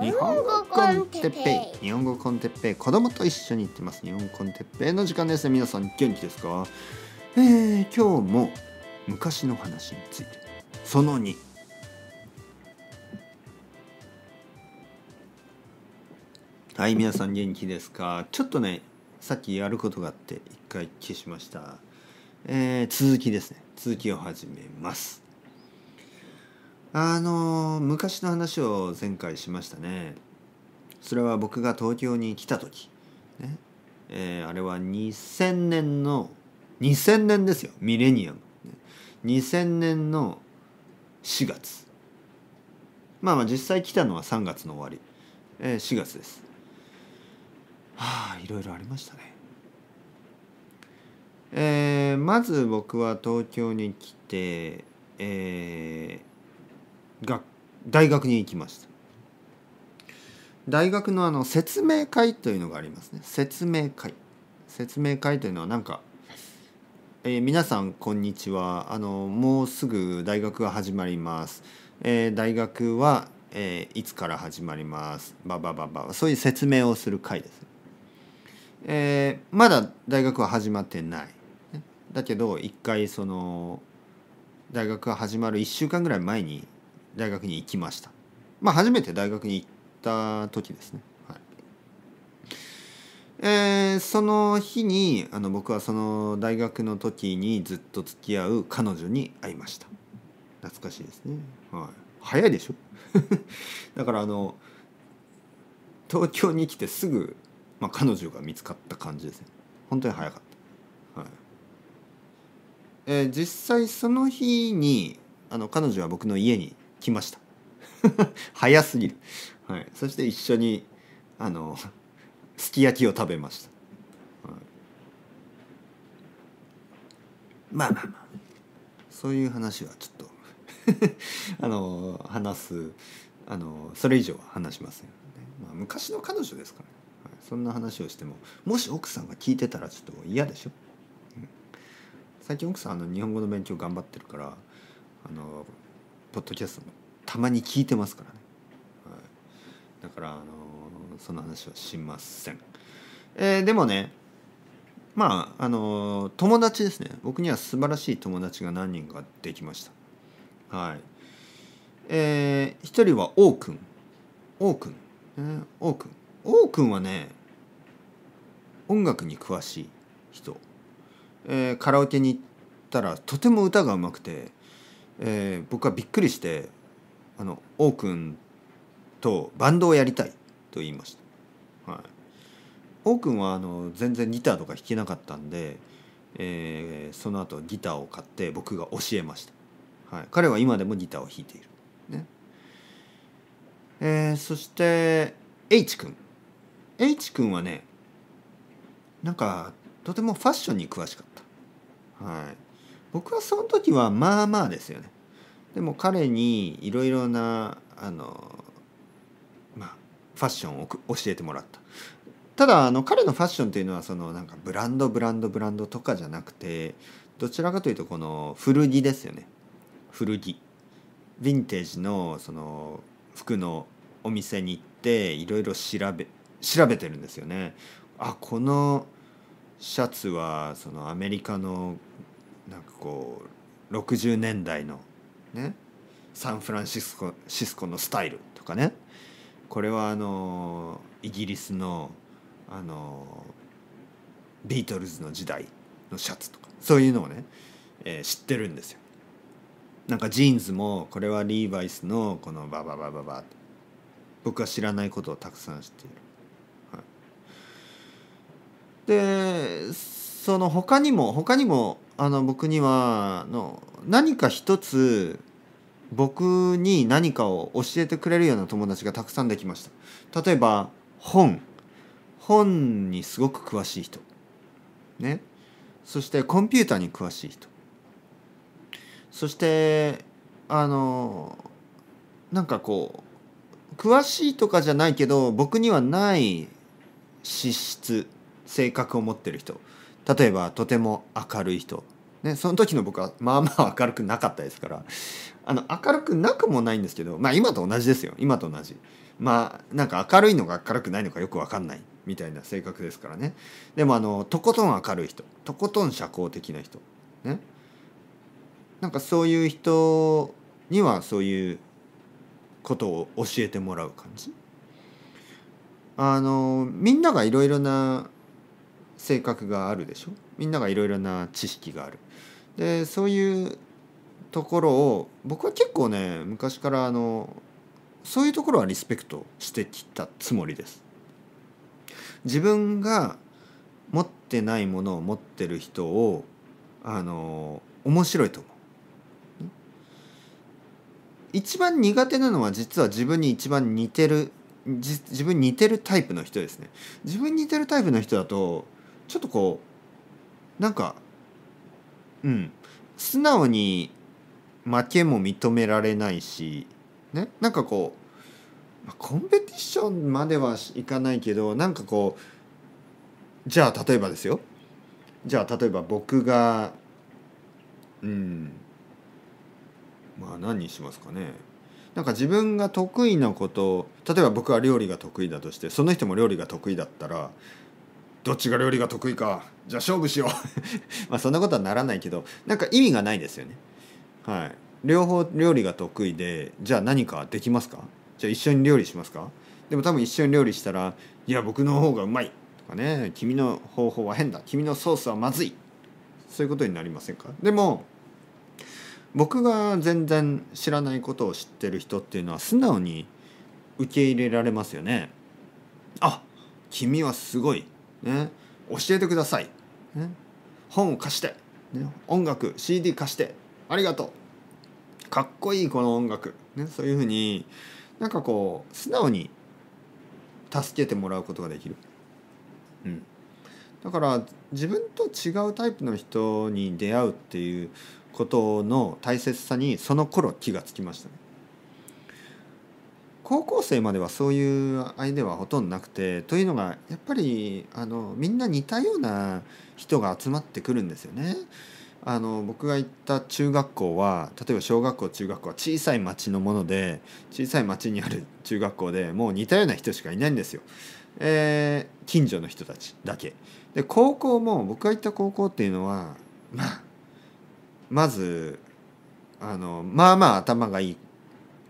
日本語コンテッペイ日本語コンテッペイ子供と一緒に行ってます日本コンテッペイの時間ですね皆さん元気ですかえー、今日も昔の話についてその2はい皆さん元気ですかちょっとねさっきやることがあって一回消しました、えー、続きですね続きを始めますあの昔の話を前回しましたねそれは僕が東京に来た時、ねえー、あれは2000年の2000年ですよミレニアム2000年の4月まあまあ実際来たのは3月の終わり、えー、4月ですはあいろいろありましたねえー、まず僕は東京に来てえー学大学に行きました大学のあの説明会というのがありますね説明会説明会というのは何か、えー、皆さんこんにちはあのもうすぐ大学が始まります、えー、大学は、えー、いつから始まりますばばばばそういう説明をする会です、えー、まだ大学は始まってないだけど一回その大学が始まる1週間ぐらい前に大学に行きましたまあ初めて大学に行った時ですね、はい、えー、その日にあの僕はその大学の時にずっと付き合う彼女に会いました懐かしいですねはい早いでしょ だからあの東京に来てすぐ、まあ、彼女が見つかった感じですね本当に早かった、はいえー、実際その日にあの彼女は僕の家に来ました 早すぎる、はい、そして一緒にあのすき焼きを食べました、はい、まあまあまあそういう話はちょっと あの話すあのそれ以上は話しません、ね、まあ、昔の彼女ですから、ねはい、そんな話をしてももし奥さんが聞いてたらちょっと嫌でしょ、うん、最近奥さんあの日本語の勉強頑張ってるからあのポッドキャストもたまに聞いてますからね、はい、だからあのその話はしません、えー、でもねまああの友達ですね僕には素晴らしい友達が何人かできましたはいえー、人は王くん王くん、えー、王くん王くんはね音楽に詳しい人、えー、カラオケに行ったらとても歌がうまくてえー、僕はびっくりしてあの王くんとバンドをやりたいと言いました、はい、王くんはあの全然ギターとか弾けなかったんで、えー、その後ギターを買って僕が教えました、はい、彼は今でもギターを弾いている、ねえー、そして H 君 H 君はねなんかとてもファッションに詳しかったはい僕はその時はまあまあですよねでも彼にいろいろなあの、まあ、ファッションを教えてもらったただあの彼のファッションというのはそのなんかブランドブランドブランドとかじゃなくてどちらかというとこの古着ですよね古着ヴィンテージのその服のお店に行っていろいろ調べ調べてるんですよねあこのシャツはそのアメリカのなんかこう60年代のねサンフランシスコシスコのスタイルとかねこれはあのイギリスのあのビートルズの時代のシャツとかそういうのをね、えー、知ってるんですよ。なんかジーンズもこれはリーバイスのこのバババババ僕は知らないことをたくさん知っている。はい、でその他にも他にもあの僕にはの何か一つ僕に何かを教えてくれるような友達がたくさんできました例えば本本にすごく詳しい人ねそしてコンピューターに詳しい人そしてあのなんかこう詳しいとかじゃないけど僕にはない資質性格を持ってる人例えばとても明るい人、ね、その時の僕はまあまあ明るくなかったですからあの明るくなくもないんですけどまあ今と同じですよ今と同じまあなんか明るいのが明るくないのかよく分かんないみたいな性格ですからねでもあのとことん明るい人とことん社交的な人ねなんかそういう人にはそういうことを教えてもらう感じあのみんながいろいろな性格があるでしょみんながいろいろな知識がある。でそういうところを僕は結構ね昔からあのそういうところはリスペクトしてきたつもりです。自分が持ってないものを持ってる人をあの面白いと思う。一番苦手なのは実は自分に一番似てる自分似てるタイプの人ですね自分に似てるタイプの人だとちょっとこうなんかうん素直に負けも認められないしねなんかこうコンペティションまではいかないけどなんかこうじゃあ例えばですよじゃあ例えば僕がうんまあ何にしますかねなんか自分が得意なこと例えば僕は料理が得意だとしてその人も料理が得意だったらどっちが料理が得意かじゃあ勝負しよう まあそんなことはならないけどなんか意味がないですよねはい両方料理が得意でじゃあ何かできますかじゃあ一緒に料理しますかでも多分一緒に料理したら「いや僕の方がうまい」とかね「君の方法は変だ君のソースはまずい」そういうことになりませんかでも僕が全然知らないことを知ってる人っていうのは素直に受け入れられますよね。あ君はすごいね、教えてください、ね、本を貸して、ね、音楽 CD 貸してありがとうかっこいいこの音楽、ね、そういうふうになんかこう素直に助けてもらうことができる、うん、だから自分と違うタイプの人に出会うっていうことの大切さにその頃気がつきましたね。高校生まではそういうアイデアはほとんどなくてというのがやっぱりあのみんな似たような人が集まってくるんですよね。あの僕が行った中学校は例えば小学校中学校は小さい町のもので小さい町にある中学校でもう似たような人しかいないんですよ。えー、近所の人たちだけ。で高校も僕が行った高校っていうのはまあまずあのまあまあ頭がいい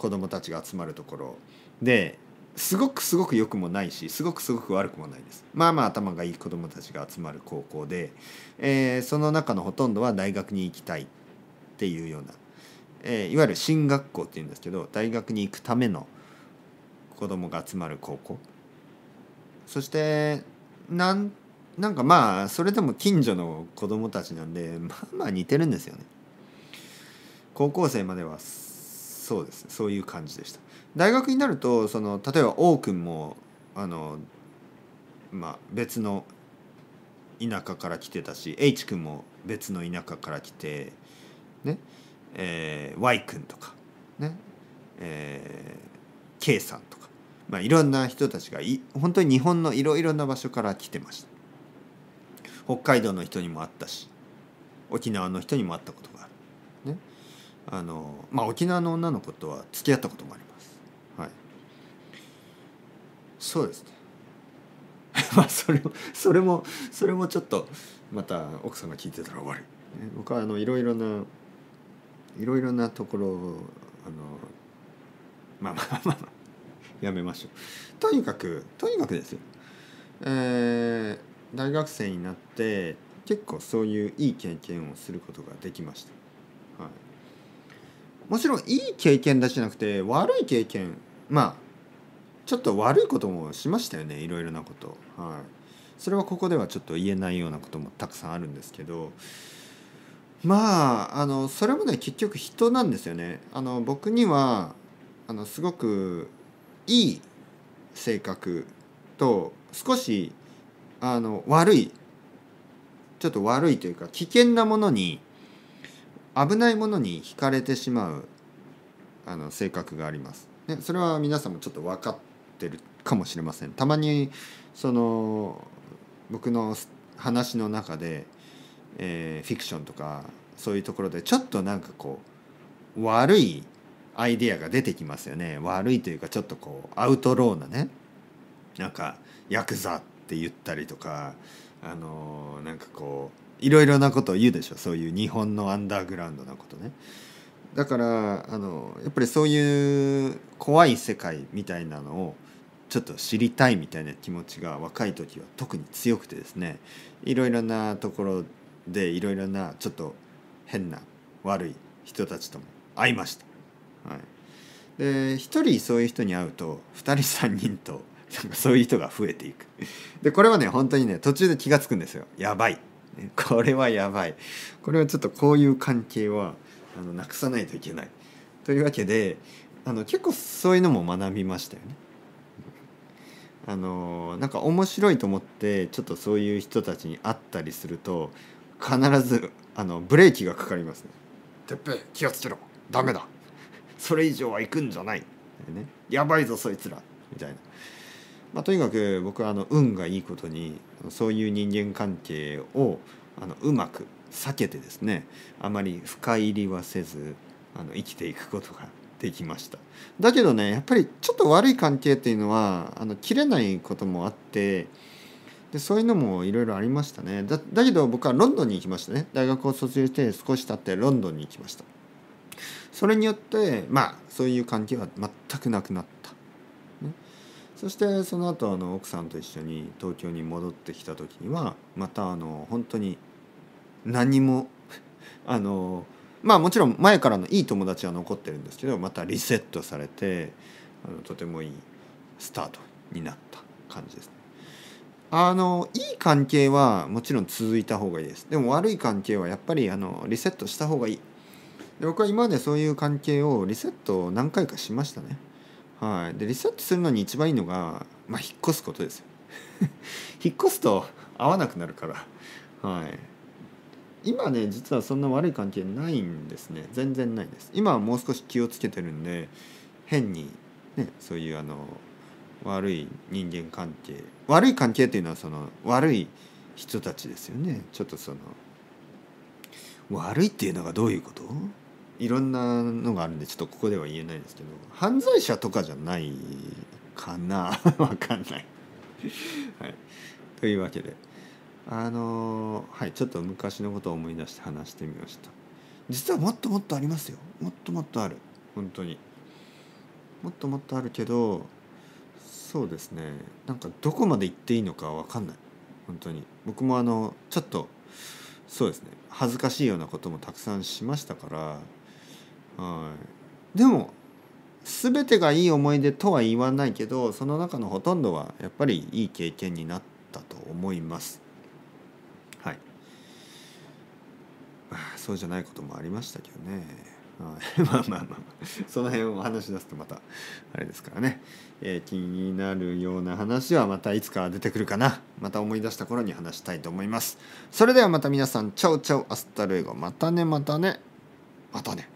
子供たちが集まるところですごくすごく良くもないしすごくすごく悪くもないですまあまあ頭がいい子供たちが集まる高校で、えー、その中のほとんどは大学に行きたいっていうような、えー、いわゆる進学校っていうんですけど大学に行くための子供が集まる高校そしてなんなんかまあそれでも近所の子供たちなんでまあまあ似てるんですよね高校生まではそうですそういう感じでした大学になるとその例えば王君もあの、まあ、別の田舎から来てたし H 君も別の田舎から来て、ねえー、Y 君とか、ねえー、K さんとか、まあ、いろんな人たちがい本当に日本のいろいろな場所から来てました北海道の人にも会ったし沖縄の人にも会ったことがあるあの、まあ、沖縄の女の子とは付き合ったこともあります。はい、そうですね まあそれもそれもそれもちょっとまた奥さんが聞いてたら終わり、僕はあのいろいろないろいろなところあのまあまあまあまあやめましょうとにかくとにかくですよえー、大学生になって結構そういういい経験をすることができましたもちろんいい経験だけじゃなくて悪い経験まあちょっと悪いこともしましたよねいろいろなこと、はい、それはここではちょっと言えないようなこともたくさんあるんですけどまああのそれもね結局人なんですよねあの僕にはあのすごくいい性格と少しあの悪いちょっと悪いというか危険なものに危ないものに惹かれてしまうあの性格があります、ね、それは皆さんもちょっと分かってるかもしれませんたまにその僕の話の中で、えー、フィクションとかそういうところでちょっとなんかこう悪いアイデアが出てきますよね悪いというかちょっとこうアウトローなねなんかヤクザって言ったりとかあのー、なんかこういろいろなことを言うでしょそういう日本のアンダーグラウンドなことねだからあのやっぱりそういう怖い世界みたいなのをちょっと知りたいみたいな気持ちが若い時は特に強くてですねいろいろなところでいろいろなちょっと変な悪い人たちとも会いました。はい、で1人そういう人に会うと2人3人となんかそういう人が増えていく。でこれはね本当にね途中で気が付くんですよやばい これはやばいこれはちょっとこういう関係はあのなくさないといけないというわけであの結構そういうのも学びましたよね。あのなんか面白いと思ってちょっとそういう人たちに会ったりすると必ずあのブレーキがかかりますね。てっぺ気をつけろダメだそれ以上は行くんじゃない、ね、やばいぞそいつらみたいな。まあ、とにかく僕はあの運がいいことにそういう人間関係をあのうまく避けてですねあまり深入りはせずあの生きていくことができましただけどねやっぱりちょっと悪い関係っていうのはあの切れないこともあってでそういうのもいろいろありましたねだだけど僕はロンドンに行きましたね大学を卒業して少し経ってロンドンに行きましたそれによってまあそういう関係は全くなくなってそしてその後あの奥さんと一緒に東京に戻ってきた時にはまたあの本当に何も あのまあもちろん前からのいい友達は残ってるんですけどまたリセットされてあのとてもいいスタートになった感じですね。あのいい関係はもちろん続いた方がいいですでも悪い関係はやっぱりあのリセットした方がいいで僕は今までそういう関係をリセットを何回かしましたねはい、でリサーチするのに一番いいのが、まあ、引っ越すことです 引っ越すと合わなくなるから、はい、今ね実はそんな悪い関係ないんですね全然ないです今はもう少し気をつけてるんで変に、ね、そういうあの悪い人間関係悪い関係っていうのはその悪い人たちですよねちょっとその悪いっていうのがどういうこといろんなのがあるんでちょっとここでは言えないんですけど犯罪者とかじゃないかな わかんないはい、というわけであのー、はいちょっと昔のことを思い出して話してみました実はもっともっとありますよもっともっとある本当にもっともっとあるけどそうですねなんかどこまで行っていいのかわかんない本当に僕もあのちょっとそうですね恥ずかしいようなこともたくさんしましたからはい、でも全てがいい思い出とは言わないけどその中のほとんどはやっぱりいい経験になったと思いますはいそうじゃないこともありましたけどね、はい、まあまあまあ、まあ、その辺を話し出すとまたあれですからね、えー、気になるような話はまたいつか出てくるかなまた思い出した頃に話したいと思いますそれではまた皆さんチャオチャオアスタルエゴまたねまたねまたね